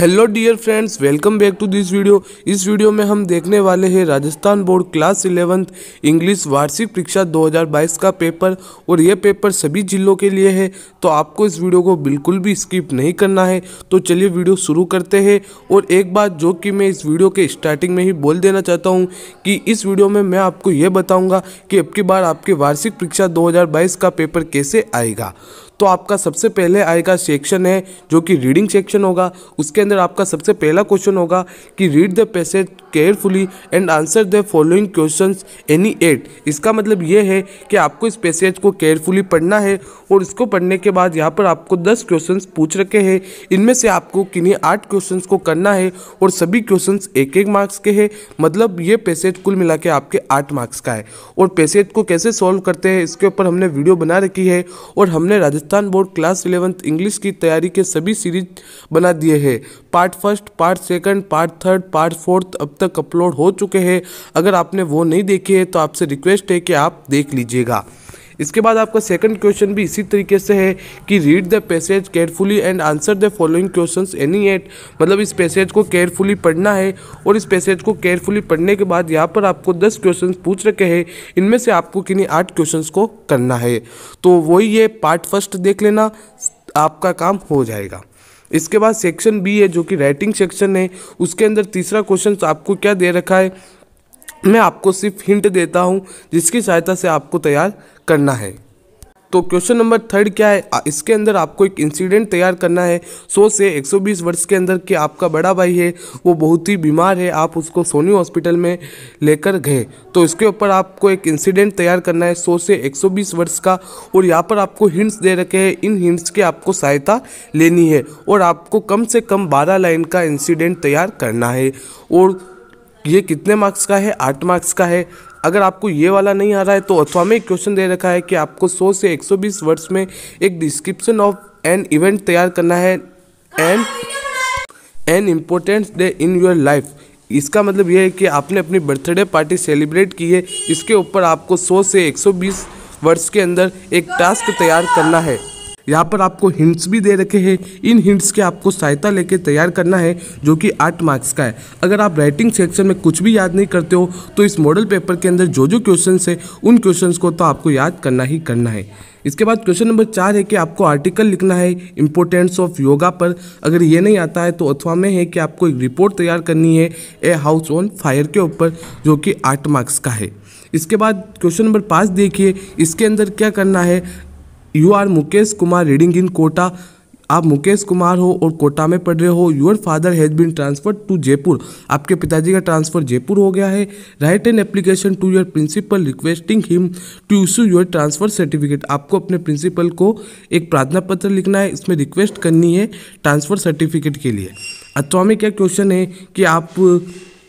hello dear friends welcome back to this video इस वीडियो में हम देखने वाले हैं Rajasthan board class eleventh English वार्षिक परीक्षा 2022 का पेपर और यह पेपर सभी जिलों के लिए है तो आपको इस वीडियो को बिल्कुल भी स्किप नहीं करना है तो चलिए वीडियो शुरू करते हैं और एक बात जो कि मैं इस वीडियो के स्टार्टिंग में ही बोल देना चाहता हूँ कि इस वीडियो में मैं आपको ये बताऊँगा कि अब की बार आपके वार्षिक परीक्षा दो का पेपर कैसे आएगा तो आपका सबसे पहले आएगा सेक्शन है जो कि रीडिंग सेक्शन होगा उसके अंदर आपका सबसे पहला क्वेश्चन होगा कि read the passage carefully and answer the following question any eight इसका मतलब ये है कि आपको इस पैसेज को केयरफुली पढ़ना है और इसको पढ़ने के बाद यहाँ पर आपको दस क्वेश्चन पूछ रखे हैं इनमें से आपको किन्हीं आठ क्वेश्चन को करना है और सभी क्वेश्चन एक एक मार्क्स के हैं मतलब ये पैसेज कुल मिला के आपके आठ मार्क्स का है और पैसेज को कैसे सॉल्व करते हैं इसके ऊपर हमने वीडियो बना रखी है और हमने Rajasthan Rajasthan board class eleventh English की तैयारी के सभी सीरीज बना दिए हैं part first part second part third part fourth अब तक अपलोड हो चुके हैं अगर आपने वो नहीं देखे है तो आपसे रिक्वेस्ट है कि आप देख लीजिएगा इसके बाद आपका सेकंड क्वेश्चन भी इसी तरीके से है कि read the passage carefully and answer the following question any eight मतलब इस पैसेज को केयरफुली पढ़ना है और इस पैसेज को केयरफुली पढ़ने के बाद यहाँ पर आपको दस क्वेश्चन पूछ रखे हैं इनमें से आपको किन्हीं आठ क्वेश्चन को करना है तो वही ये पार्ट फर्स्ट देख लेना आपका काम हो जाएगा इसके बाद सेक्शन बी है जो कि राइटिंग सेक्शन है उसके अंदर तीसरा क्वेश्चन आपको क्या दे रखा है मैं आपको सिर्फ हिंट देता हूँ जिसकी सहायता से आपको तैयार करना है तो क्वेश्चन नंबर थर्ड क्या है इसके अंदर आपको एक इंसिडेंट तैयार करना है 100 से 120 वर्ष के अंदर के आपका बड़ा भाई है वो बहुत ही बीमार है आप उसको सोनी हॉस्पिटल में लेकर गए तो इसके ऊपर आपको एक इंसिडेंट तैयार करना है 100 से 120 वर्ष का और यहाँ पर आपको हिंट्स दे रखे हैं इन हिंट्स की आपको सहायता लेनी है और आपको कम से कम बारह लाइन का इंसिडेंट तैयार करना है और ये कितने मार्क्स का है आठ मार्क्स का है अगर आपको ये वाला नहीं आ रहा है तो अथवा में एक क्वेश्चन दे रखा है कि आपको 100 से 120 वर्ड्स में एक डिस्क्रिप्शन ऑफ एन इवेंट तैयार करना है and an important day in your life इसका मतलब यह है कि आपने अपनी बर्थडे पार्टी सेलिब्रेट की है इसके ऊपर आपको 100 से 120 वर्ड्स के अंदर एक टास्क तैयार करना है यहाँ पर आपको हिंट्स भी दे रखे हैं इन हिंट्स के आपको सहायता लेके तैयार करना है जो कि आठ मार्क्स का है अगर आप राइटिंग सेक्शन में कुछ भी याद नहीं करते हो तो इस मॉडल पेपर के अंदर जो जो क्वेश्चन है उन क्वेश्चन को तो आपको याद करना ही करना है इसके बाद क्वेश्चन नंबर चार है कि आपको आर्टिकल लिखना है इम्पोर्टेंस ऑफ योगा पर अगर ये नहीं आता है तो अथवा में है कि आपको एक रिपोर्ट तैयार करनी है ए हाउस ऑन फायर के ऊपर जो कि आठ मार्क्स का है इसके बाद क्वेश्चन नंबर पाँच देखिए इसके अंदर क्या करना है you are Mukesh Kumar reading in Kota आप मुकेश कुमार हो और कोटा में पढ़ रहे हो your father has been transfer to Jaipur आपके पिताजी का ट्रांसफर जयपुर हो गया है right an application to your principal requesting him to issue your transfer certificate आपको अपने प्रिंसिपल को एक प्रार्थना पत्र लिखना है इसमें रिक्वेस्ट करनी है ट्रांसफर सर्टिफिकेट के लिए अथवा में क्या क्वेश्चन है कि आप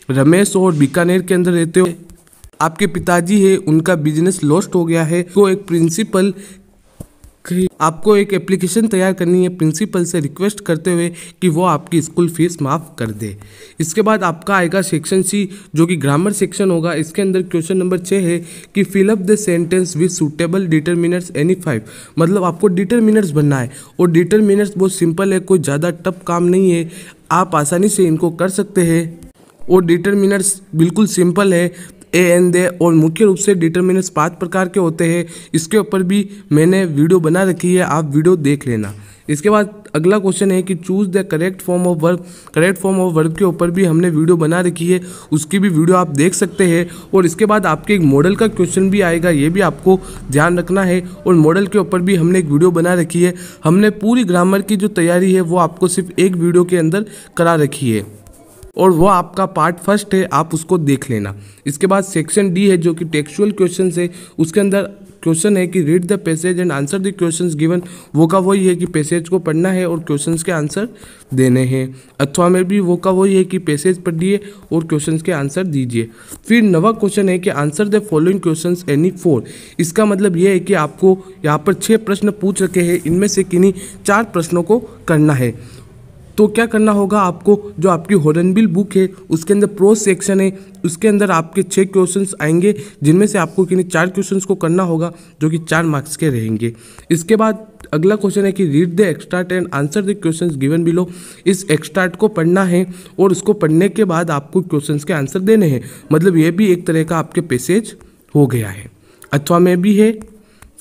रमेश और बीकानेर के अंदर रहते हो आपके पिताजी है उनका बिजनेस लॉस्ट हो गया है तो एक प्रिंसिपल कि आपको एक एप्लीकेशन तैयार करनी है प्रिंसिपल से रिक्वेस्ट करते हुए कि वो आपकी स्कूल फीस माफ़ कर दे इसके बाद आपका आएगा सेक्शन सी जो कि ग्रामर सेक्शन होगा इसके अंदर क्वेश्चन नंबर छः है कि fill up the sentence with suitable determiners any five मतलब आपको डिटर्मिनर्स बनना है और डिटर्मिनर्स बहुत सिंपल है कोई ज़्यादा टफ काम नहीं है आप आसानी से इनको कर सकते हैं और डिटर्मिनर्स बिल्कुल सिंपल है ए एन दे और मुख्य रूप से डिटर्मिनेंट्स पाँच प्रकार के होते हैं इसके ऊपर भी मैंने वीडियो बना रखी है आप वीडियो देख लेना इसके बाद अगला क्वेश्चन है कि choose the correct form of verb correct form of verb के ऊपर भी हमने वीडियो बना रखी है उसकी भी वीडियो आप देख सकते हैं और इसके बाद आपके एक मॉडल का क्वेश्चन भी आएगा ये भी आपको ध्यान रखना है और मॉडल के ऊपर भी हमने एक वीडियो बना रखी है हमने पूरी ग्रामर की जो तैयारी है वो आपको सिर्फ एक वीडियो के अंदर करा रखी है और वह आपका पार्ट फर्स्ट है आप उसको देख लेना इसके बाद सेक्शन डी है जो कि टेक्सुअल क्वेश्चन है उसके अंदर क्वेश्चन है कि read the passage and answer the question given वो का वही है कि पैसेज को पढ़ना है और क्वेश्चन के आंसर देने हैं अथवा में भी वो का वही है कि पैसेज पढ़िए और क्वेश्चन के आंसर दीजिए फिर नवा क्वेश्चन है कि answer the following question any four इसका मतलब ये है कि आपको यहाँ पर छः प्रश्न पूछ रखे हैं इनमें से किन्हीं चार प्रश्नों को करना है तो क्या करना होगा आपको जो आपकी हॉर्नबिल बुक है उसके अंदर प्रो सेक्शन है उसके अंदर आपके छः क्वेश्चन आएंगे जिनमें से आपको किन्हीं चार क्वेश्चन को करना होगा जो कि चार मार्क्स के रहेंगे इसके बाद अगला क्वेश्चन है कि read the extract and answer the question given below इस एक्सट्राट को पढ़ना है और उसको पढ़ने के बाद आपको क्वेश्चन के आंसर देने हैं मतलब ये भी एक तरह का आपके पैसेज हो गया है अथवा में भी है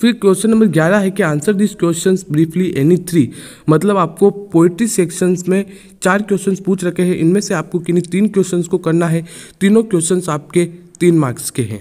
फिर क्वेश्चन नंबर ग्यारह है कि answer this question briefly any three मतलब आपको पोइट्री सेक्शंस में चार क्वेश्चंस पूछ रखे हैं इनमें से आपको किन्हीं तीन क्वेश्चंस को करना है तीनों क्वेश्चंस आपके तीन मार्क्स के हैं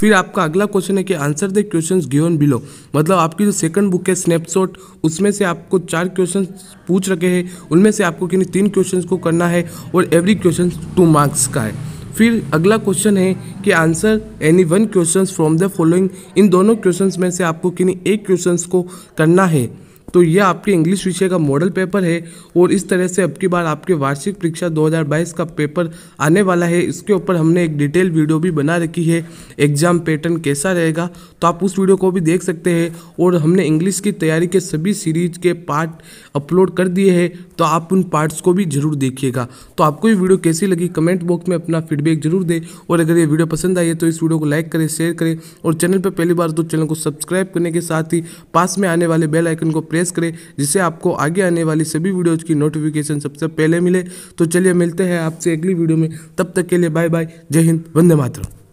फिर आपका अगला क्वेश्चन है कि answer the question given below मतलब आपकी जो सेकंड बुक है स्नैपशॉट उसमें से आपको चार क्वेश्चन पूछ रखे हैं उनमें से आपको किन्हीं तीन क्वेश्चन को करना है और एवरी क्वेश्चन टू मार्क्स का है फिर अगला क्वेश्चन है कि answer any one question from the following इन दोनों क्वेश्चन में से आपको किन्हीं एक क्वेश्चन को करना है तो यह आपके इंग्लिश विषय का मॉडल पेपर है और इस तरह से अब की बार आपके वार्षिक परीक्षा 2022 का पेपर आने वाला है इसके ऊपर हमने एक डिटेल वीडियो भी बना रखी है एग्जाम पैटर्न कैसा रहेगा तो आप उस वीडियो को भी देख सकते हैं और हमने इंग्लिश की तैयारी के सभी सीरीज के पार्ट अपलोड कर दिए हैं तो आप उन पार्ट्स को भी जरूर देखिएगा तो आपको ये वीडियो कैसी लगी कमेंट बॉक्स में अपना फीडबैक जरूर दें और अगर ये वीडियो पसंद आई है तो इस वीडियो को लाइक करें शेयर करें और चैनल पर पहली बार तो चैनल को सब्सक्राइब करने के साथ ही पास में आने वाले बेल आइकन को प्रेस करें जिससे आपको आगे आने वाली सभी वीडियोज़ की नोटिफिकेशन सबसे पहले मिले तो चलिए मिलते हैं आपसे अगली वीडियो में तब तक के लिए बाय बाय जय हिंद वंदे मातरम